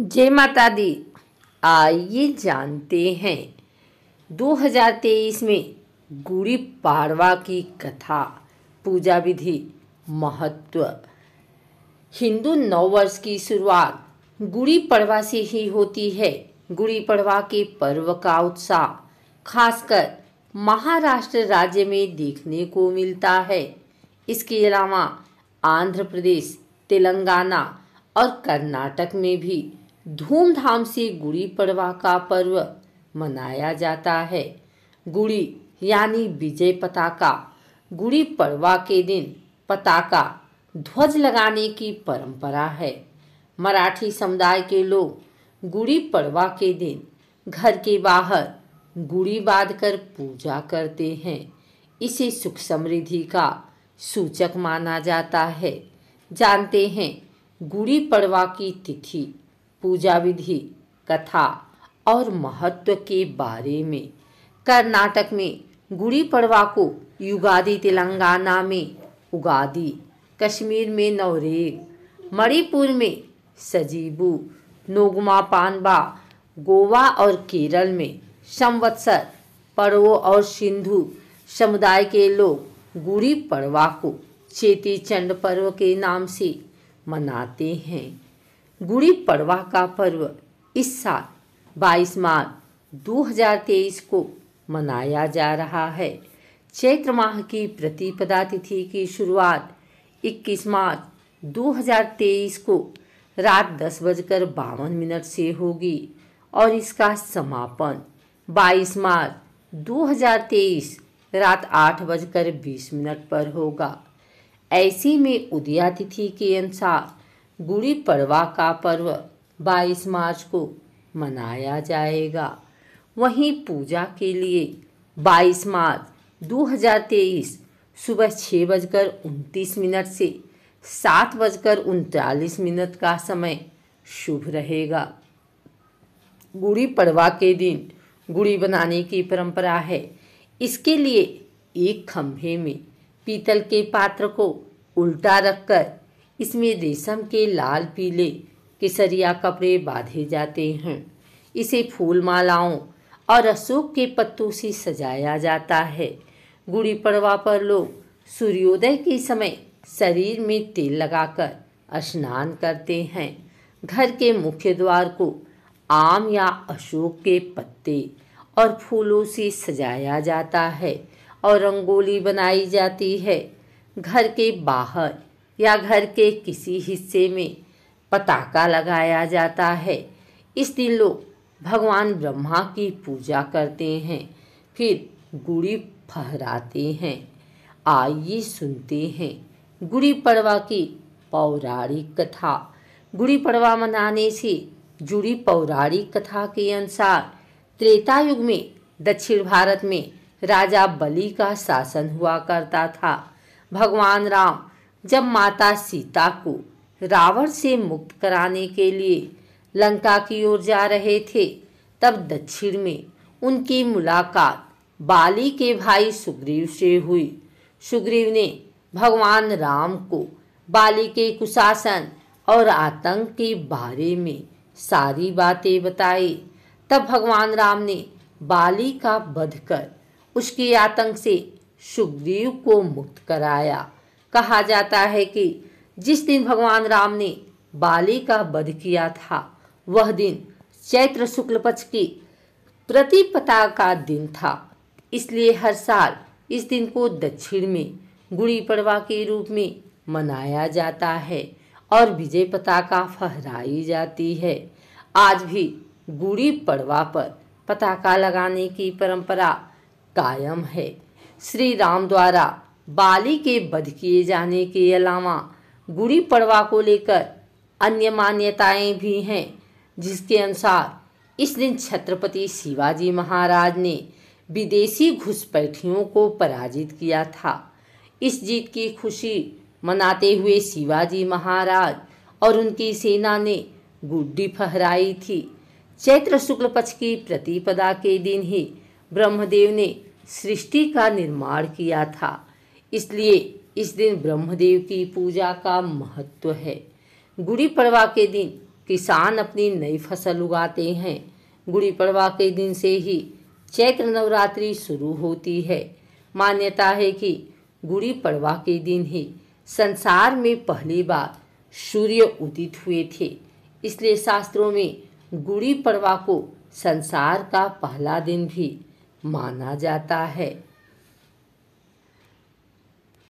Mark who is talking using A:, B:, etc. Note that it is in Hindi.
A: जय माता दी आइए जानते हैं 2023 में गुड़ी पाड़वा की कथा पूजा विधि महत्व हिंदू नववर्ष की शुरुआत गुड़ी पड़वा से ही होती है गुड़ी पड़वा के पर्व का उत्साह खासकर महाराष्ट्र राज्य में देखने को मिलता है इसके अलावा आंध्र प्रदेश तेलंगाना और कर्नाटक में भी धूमधाम से गुड़ी पड़वा का पर्व मनाया जाता है गुड़ी यानी विजय पताका गुड़ी पड़वा के दिन पताका ध्वज लगाने की परंपरा है मराठी समुदाय के लोग गुड़ी पड़वा के दिन घर के बाहर गुड़ी बांध कर पूजा करते हैं इसे सुख समृद्धि का सूचक माना जाता है जानते हैं गुड़ी पड़वा की तिथि पूजा विधि कथा और महत्व के बारे में कर्नाटक में गुड़ी पड़वा को युगादि तेलंगाना में उगादी कश्मीर में नवरेग मणिपुर में सजीबू नोगमा पानबा गोवा और केरल में संवत्सर पर्व और सिंधु समुदाय के लोग गुड़ी पड़वा को चेती चंड पर्व के नाम से मनाते हैं गुड़ी पड़वा का पर्व इस साल 22 मार्च 2023 को मनाया जा रहा है चैत्र माह की प्रतिपदा तिथि की शुरुआत 21 मार्च 2023 को रात दस बजकर बावन मिनट से होगी और इसका समापन 22 मार्च 2023 रात आठ बजकर बीस मिनट पर होगा ऐसे में उदया तिथि के अनुसार गुड़ी पड़वा का पर्व 22 मार्च को मनाया जाएगा वहीं पूजा के लिए 22 मार्च 2023 सुबह छः बजकर उनतीस मिनट से सात बजकर उनतालीस मिनट का समय शुभ रहेगा गुड़ी पड़वा के दिन गुड़ी बनाने की परंपरा है इसके लिए एक खंभे में पीतल के पात्र को उल्टा रखकर इसमें रेशम के लाल पीले केसरिया कपड़े बांधे जाते हैं इसे फूल मालाओं और अशोक के पत्तों से सजाया जाता है गुड़ी पड़वा पर लोग सूर्योदय के समय शरीर में तेल लगाकर स्नान करते हैं घर के मुख्य द्वार को आम या अशोक के पत्ते और फूलों से सजाया जाता है और रंगोली बनाई जाती है घर के बाहर या घर के किसी हिस्से में पताका लगाया जाता है इस दिन लोग भगवान ब्रह्मा की पूजा करते हैं फिर गुड़ी फहराते हैं आइए सुनते हैं गुड़ी पड़वा की पौराणिक कथा गुड़ी पड़वा मनाने से जुड़ी पौराणिक कथा के अनुसार त्रेता युग में दक्षिण भारत में राजा बलि का शासन हुआ करता था भगवान राम जब माता सीता को रावण से मुक्त कराने के लिए लंका की ओर जा रहे थे तब दक्षिण में उनकी मुलाकात बाली के भाई सुग्रीव से हुई सुग्रीव ने भगवान राम को बाली के कुशासन और आतंक के बारे में सारी बातें बताई तब भगवान राम ने बाली का बध कर उसके आतंक से सुग्रीव को मुक्त कराया कहा जाता है कि जिस दिन भगवान राम ने बाली का वध किया था वह दिन चैत्र शुक्ल पक्ष की प्रतिपता का दिन था इसलिए हर साल इस दिन को दक्षिण में गुड़ी पड़वा के रूप में मनाया जाता है और विजय पताका फहराई जाती है आज भी गुड़ी पड़वा पर पताका लगाने की परंपरा कायम है श्री राम द्वारा बाली के बध किए जाने के अलावा गुड़ी पड़वा को लेकर अन्य मान्यताएं भी हैं जिसके अनुसार इस दिन छत्रपति शिवाजी महाराज ने विदेशी घुसपैठियों को पराजित किया था इस जीत की खुशी मनाते हुए शिवाजी महाराज और उनकी सेना ने गुड्डी फहराई थी चैत्र शुक्ल पक्ष की प्रतिपदा के दिन ही ब्रह्मदेव ने सृष्टि का निर्माण किया था इसलिए इस दिन ब्रह्मदेव की पूजा का महत्व है गुड़ी पड़वा के दिन किसान अपनी नई फसल उगाते हैं गुड़ी पड़वा के दिन से ही चैत्र नवरात्रि शुरू होती है मान्यता है कि गुड़ी पड़वा के दिन ही संसार में पहली बार सूर्य उदित हुए थे इसलिए शास्त्रों में गुड़ी पड़वा को संसार का पहला दिन भी माना जाता है